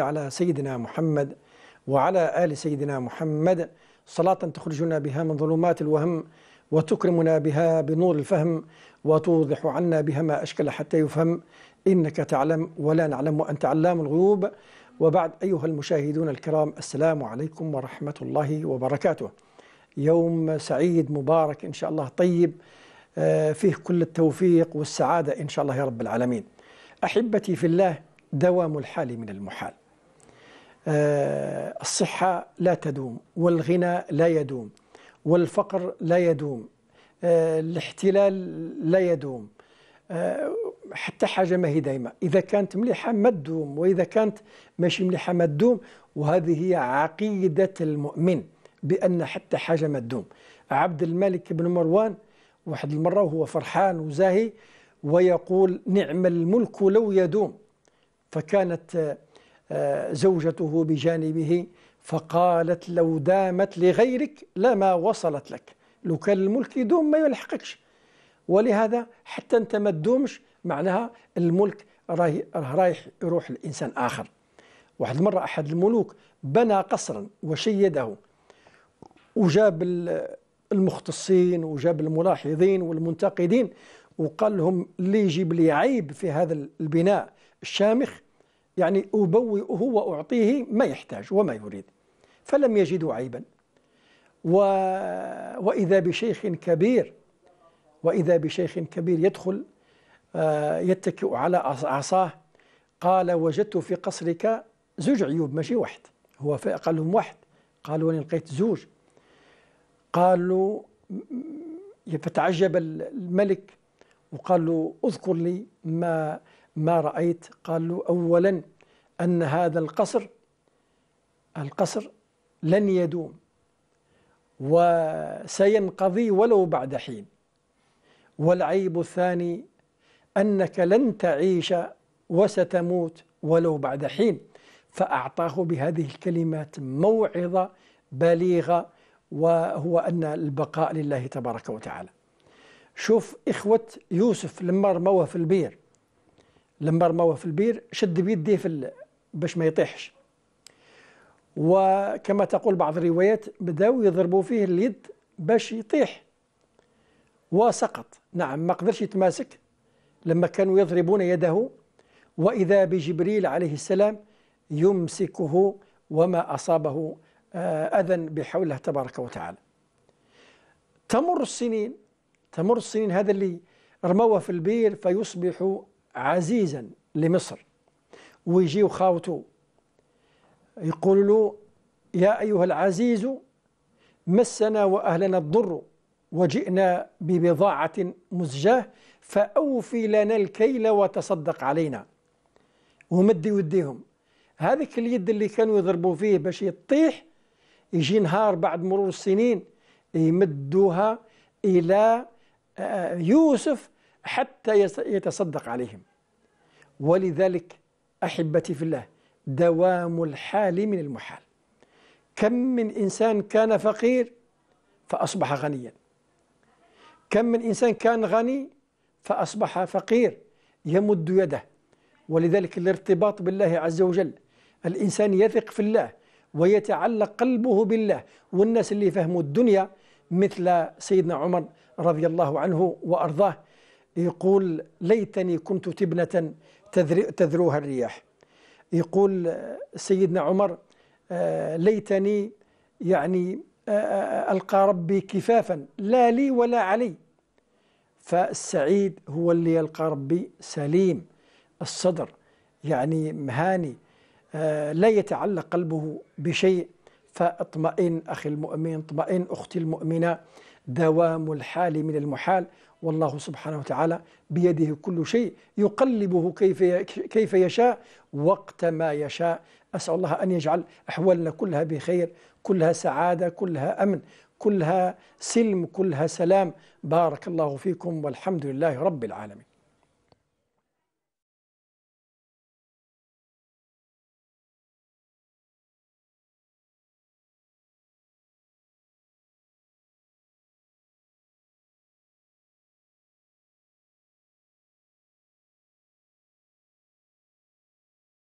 على سيدنا محمد وعلى آل سيدنا محمد صلاة تخرجنا بها من ظلمات الوهم وتكرمنا بها بنور الفهم وتوضح عنا بها ما أشكل حتى يفهم إنك تعلم ولا نعلم وأنت علام الغيوب وبعد أيها المشاهدون الكرام السلام عليكم ورحمة الله وبركاته يوم سعيد مبارك إن شاء الله طيب آه، فيه كل التوفيق والسعادة إن شاء الله يا رب العالمين أحبتي في الله دوام الحال من المحال آه، الصحة لا تدوم والغنى لا يدوم والفقر لا يدوم آه، الاحتلال لا يدوم آه، حتى حاجة ما هي دايمة إذا كانت مليحة ما تدوم وإذا كانت ماشي مليحة ما تدوم وهذه هي عقيدة المؤمن بأن حتى حاجة ما تدوم عبد الملك بن مروان واحد المرة وهو فرحان وزاهي ويقول نعم الملك لو يدوم فكانت زوجته بجانبه فقالت لو دامت لغيرك لما وصلت لك لو كان الملك يدوم ما يلحقكش ولهذا حتى انت ما تدومش معناها الملك رايح, رايح يروح لانسان اخر واحد المره احد الملوك بنى قصرا وشيده وجاب المختصين وجاب الملاحظين والمنتقدين وقال لهم اللي يجيب لي عيب في هذا البناء الشامخ يعني أبوئه وأعطيه ما يحتاج وما يريد فلم يجدوا عيبا و... وإذا بشيخ كبير وإذا بشيخ كبير يدخل آه، يتكئ على عصاه قال وجدت في قصرك زوج عيوب ماشي واحد هو قال لهم واحد قالوا وين لقيت زوج قالوا فتعجب الملك وقال له اذكر لي ما ما رأيت قال له أولا أن هذا القصر القصر لن يدوم وسينقضي ولو بعد حين والعيب الثاني أنك لن تعيش وستموت ولو بعد حين فأعطاه بهذه الكلمات موعظة بليغة وهو أن البقاء لله تبارك وتعالى شوف إخوة يوسف لما رموه في البير لما رموه في البير شد بيديه في باش ما يطيحش وكما تقول بعض الروايات بداو يضربوا فيه اليد باش يطيح وسقط نعم ما قدرش يتماسك لما كانوا يضربون يده وإذا بجبريل عليه السلام يمسكه وما أصابه آه، أذى بحوله تبارك وتعالى تمر السنين تمر السنين هذا اللي رموه في البير فيصبح عزيزا لمصر ويجيو خاوته يقول له يا أيها العزيز مسنا وأهلنا الضر وجئنا ببضاعة مزجاة فأوفي لنا الكيل وتصدق علينا ومد يديهم هذيك اليد اللي كانوا يضربوا فيه باش يطيح يجي نهار بعد مرور السنين يمدوها إلى آه، يوسف حتى يتصدق عليهم ولذلك أحبتي في الله دوام الحال من المحال كم من إنسان كان فقير فأصبح غنيا كم من إنسان كان غني فأصبح فقير يمد يده ولذلك الارتباط بالله عز وجل الإنسان يثق في الله ويتعلق قلبه بالله والناس اللي فهموا الدنيا مثل سيدنا عمر رضي الله عنه وأرضاه يقول ليتني كنت تبنة تذروها الرياح يقول سيدنا عمر آه، ليتني يعني آه، آه، ألقى ربي كفافا لا لي ولا علي فالسعيد هو اللي يلقى ربي سليم الصدر يعني مهاني لا يتعلق قلبه بشيء فاطمئن أخي المؤمن اطمئن أختي المؤمنة دوام الحال من المحال والله سبحانه وتعالى بيده كل شيء يقلبه كيف كيف يشاء وقت ما يشاء أسأل الله أن يجعل أحوالنا كلها بخير كلها سعادة كلها أمن كلها سلم كلها سلام بارك الله فيكم والحمد لله رب العالمين